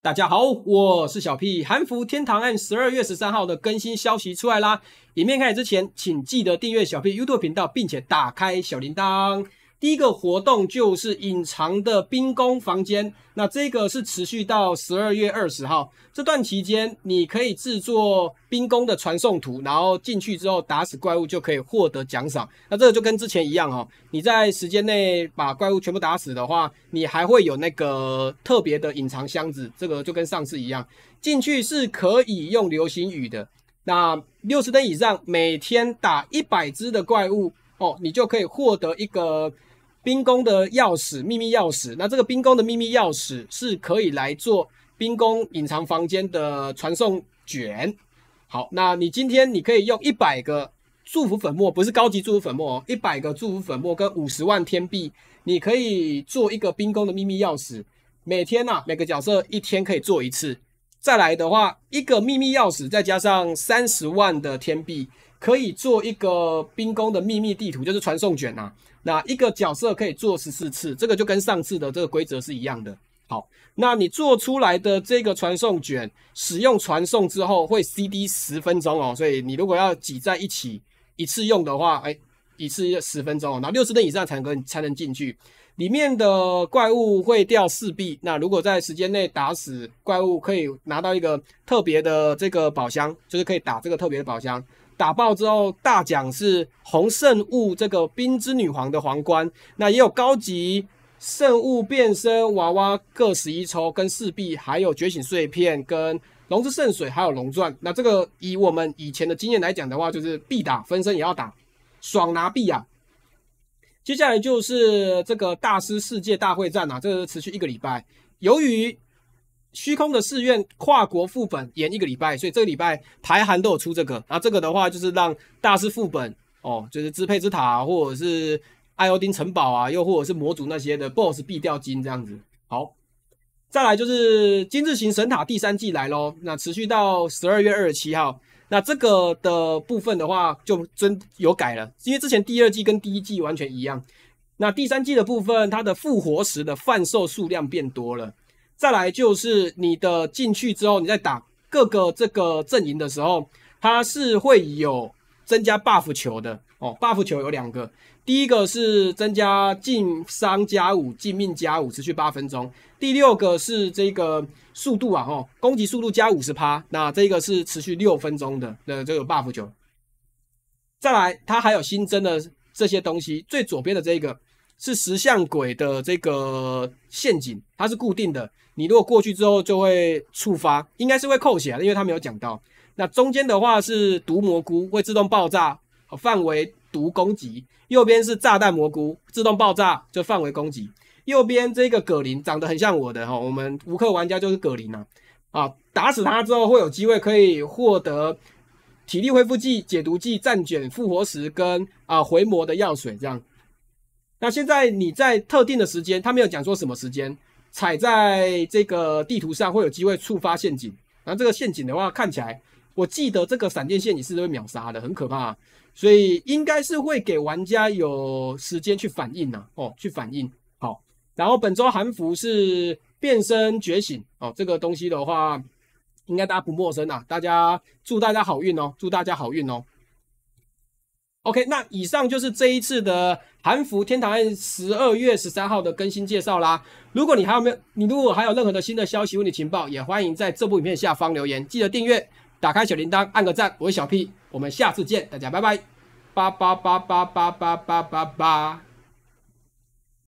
大家好，我是小 P。韩服天堂案十二月十三号的更新消息出来啦！影片开始之前，请记得订阅小 P YouTube 频道，并且打开小铃铛。第一个活动就是隐藏的冰宫房间，那这个是持续到十二月二十号这段期间，你可以制作冰宫的传送图，然后进去之后打死怪物就可以获得奖赏。那这个就跟之前一样哈，你在时间内把怪物全部打死的话，你还会有那个特别的隐藏箱子，这个就跟上次一样，进去是可以用流星雨的。那六十灯以上，每天打一百只的怪物。哦，你就可以获得一个冰宫的钥匙，秘密钥匙。那这个冰宫的秘密钥匙是可以来做冰宫隐藏房间的传送卷。好，那你今天你可以用一百个祝福粉末，不是高级祝福粉末，哦，一百个祝福粉末跟五十万天币，你可以做一个冰宫的秘密钥匙。每天啊，每个角色一天可以做一次。再来的话，一个秘密钥匙再加上三十万的天币。可以做一个兵工的秘密地图，就是传送卷呐。那一个角色可以做十四次，这个就跟上次的这个规则是一样的。好，那你做出来的这个传送卷，使用传送之后会 CD 十分钟哦。所以你如果要挤在一起一次用的话，哎，一次十分钟，然后六十帧以上才能才能进去。里面的怪物会掉四币，那如果在时间内打死怪物，可以拿到一个特别的这个宝箱，就是可以打这个特别的宝箱，打爆之后大奖是红圣物这个冰之女皇的皇冠，那也有高级圣物变身娃娃各十一抽跟四币，还有觉醒碎片跟龙之圣水还有龙钻，那这个以我们以前的经验来讲的话，就是必打分身也要打，爽拿币啊！接下来就是这个大师世界大会战啊，这个持续一个礼拜。由于虚空的寺院跨国副本延一个礼拜，所以这个礼拜台韩都有出这个。那这个的话就是让大师副本哦，就是支配之塔或者是艾欧丁城堡啊，又或者是魔族那些的 BOSS 必掉金这样子。好，再来就是金字行神塔第三季来喽，那持续到十二月二十七号。那这个的部分的话，就真有改了，因为之前第二季跟第一季完全一样。那第三季的部分，它的复活时的贩售数量变多了。再来就是你的进去之后，你在打各个这个阵营的时候，它是会有。增加 buff 球的哦，buff 球有两个，第一个是增加进伤加五，进命加五，持续八分钟。第六个是这个速度啊，哦，攻击速度加五十趴，那这个是持续六分钟的的这个 buff 球。再来，它还有新增的这些东西，最左边的这个是石像鬼的这个陷阱，它是固定的，你如果过去之后就会触发，应该是会扣血，因为它没有讲到。那中间的话是毒蘑菇，会自动爆炸，范围毒攻击；右边是炸弹蘑菇，自动爆炸就范围攻击。右边这个葛林长得很像我的哈，我们无氪玩家就是葛林啊啊！打死他之后会有机会可以获得体力恢复剂、解毒剂、战卷、复活石跟啊回魔的药水这样。那现在你在特定的时间，他没有讲说什么时间，踩在这个地图上会有机会触发陷阱。那这个陷阱的话，看起来。我记得这个闪电线也是会秒杀的，很可怕，所以应该是会给玩家有时间去反应呐，哦，去反应好。然后本周韩服是变身觉醒哦，这个东西的话，应该大家不陌生啊，大家祝大家好运哦，祝大家好运哦。OK，那以上就是这一次的韩服天堂十二月十三号的更新介绍啦。如果你还有没有，你如果还有任何的新的消息、或你情报，也欢迎在这部影片下方留言。记得订阅。打开小铃铛，按个赞，我是小 P，我们下次见，大家拜拜，八八八八八八八八八。